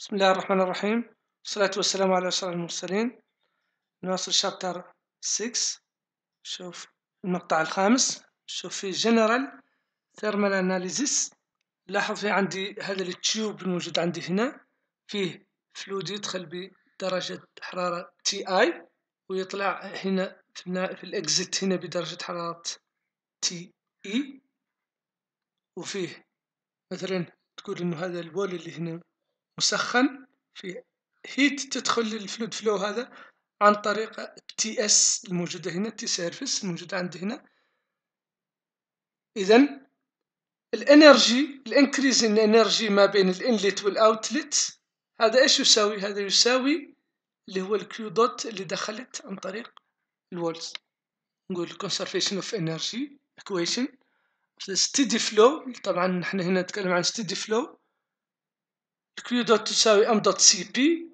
بسم الله الرحمن الرحيم والصلاة والسلام على أشرف المرسلين نواصل شابتر 6 شوف المقطع الخامس شوف في جنرال ثيرمال اناليزيس لاحظ في عندي هذا التيوب الموجود عندي هنا فيه فلود يدخل بدرجة حرارة تي اي ويطلع هنا في الاكزيت هنا بدرجة حرارة تي اي e. وفيه مثلا تقول انه هذا البول اللي هنا مسخن في هيت تدخل للفلود فلو هذا عن طريق تي اس الموجودة هنا تي سيرفيس الموجودة عندي هنا إذا الانرجي الانكريز ان انرجي ما بين الانليت والاوتلت هذا ايش يساوي هذا يساوي اللي هو الكيو دوت اللي دخلت عن طريق الولز نقول conservation of energy equation steady flow طبعا نحن هنا نتكلم عن steady flow كيو دوت تساوي ام دوت سي بي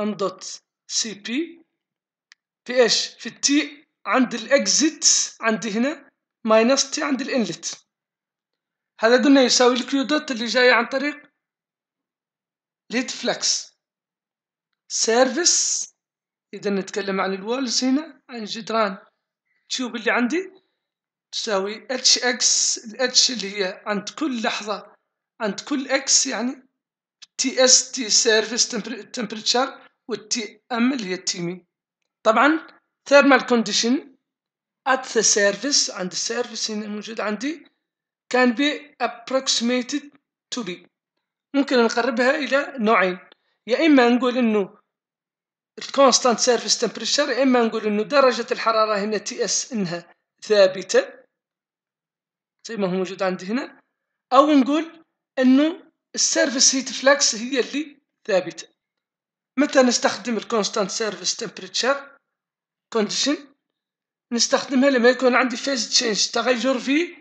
ام دوت سي بي في ايش في التي عند الاكزيت عندي هنا ماينس تي عند الانلت هذا قلنا يساوي الكيو دوت اللي جاي عن طريق الهيت فلكس سيرفيس اذا نتكلم عن الوالز هنا عن جدران التيوب اللي عندي تساوي اتش اكس الاتش اللي هي عند كل لحظه عند كل اكس يعني تي اس تي سيرفيس تمبريتشر والتي ام اللي هي التيمي طبعا ثيرمال كونديشن at the surface عند السيرفيس هنا موجود عندي can be approximated to be ممكن نقربها الى نوعين يا اما نقول انه الكونستانت سيرفيس تمبريتشر يا اما نقول انه درجه الحراره هنا تي اس انها ثابته زي ما هو موجود عندي هنا او نقول انه السيرفيس هيت فلكس هي اللي ثابتة متى نستخدم الكونستانت سيرفيس تمبريتشر كونديشن نستخدمها لما يكون عندي فيز تشينج تغير في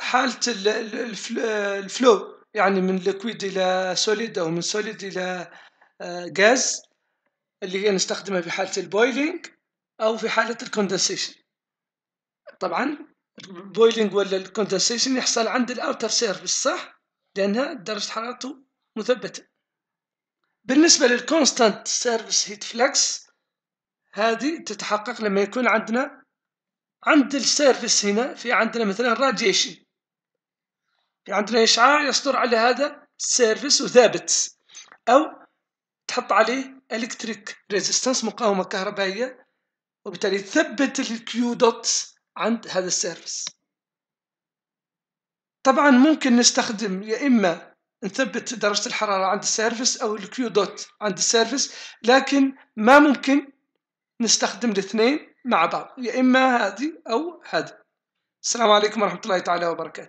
حالة الفلو يعني من ليكويد الى سوليد او من سوليد الى غاز آه، اللي هي نستخدمها في حالة البويلينج او في حالة الكوندنسيشن طبعا البويلينج ولا الكوندنسيشن يحصل عند الاوتر سيرفيس صح لأنها درجة حرارته مثبتة بالنسبة للكونستانت سيرفيس هيت فلكس هذه تتحقق لما يكون عندنا عند السيرفيس هنا في عندنا مثلا راديشن في عندنا إشعاع يصدر على هذا السيرفيس وثابت أو تحط عليه الكتريك ريزيستنس مقاومة كهربائية وبالتالي تثبت الكيو دوت عند هذا السيرفيس طبعا ممكن نستخدم يا اما نثبت درجة الحرارة عند السيرفس او الكيو دوت عند السيرفس لكن ما ممكن نستخدم الاثنين مع بعض يا اما هذه او هذه السلام عليكم ورحمة الله تعالى وبركاته